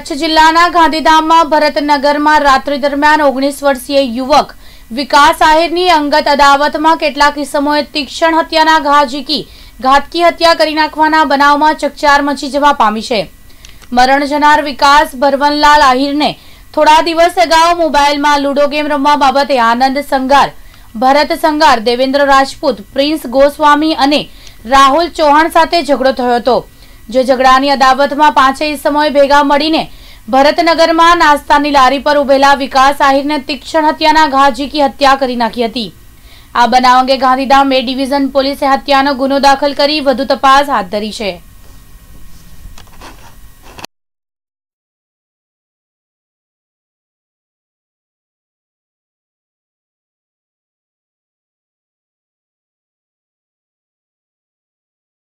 કચ્છ જિલ્લાના ગાંધીધામમાં ભરતનગરમાં રાત્રિ દરમિયાન ઓગણીસ વર્ષીય યુવક વિકાસ આહિરની અંગત અદાવતમાં કેટલાક ઇસમોએ તીક્ષણ હત્યાના ઘા ઝીકી ઘાતકી હત્યા કરી નાખવાના બનાવમાં ચકચાર મચી જવા પામી છે મરણ જનાર વિકાસ ભરવનલાલ આહિરને થોડા દિવસ અગાઉ મોબાઈલમાં લૂડો ગેમ રમવા બાબતે આનંદ સંગાર ભરત સંગાર દેવેન્દ્ર રાજપૂત પ્રિન્સ ગોસ્વામી અને રાહુલ ચૌહાણ સાથે ઝઘડો થયો હતો જે ઝઘડાની અદાવતમાં પાંચેય સમય ભેગા મળીને ભરતનગરમાં નાસ્તાની લારી પર ઉભેલા વિકાસ આહિરને તીક્ષણ હત્યાના ઘા ઝીકી હત્યા કરી નાખી હતી આ બનાવ અંગે ગાંધીધામ બે ડિવિઝન પોલીસે હત્યાનો ગુનો દાખલ કરી વધુ તપાસ હાથ ધરી છે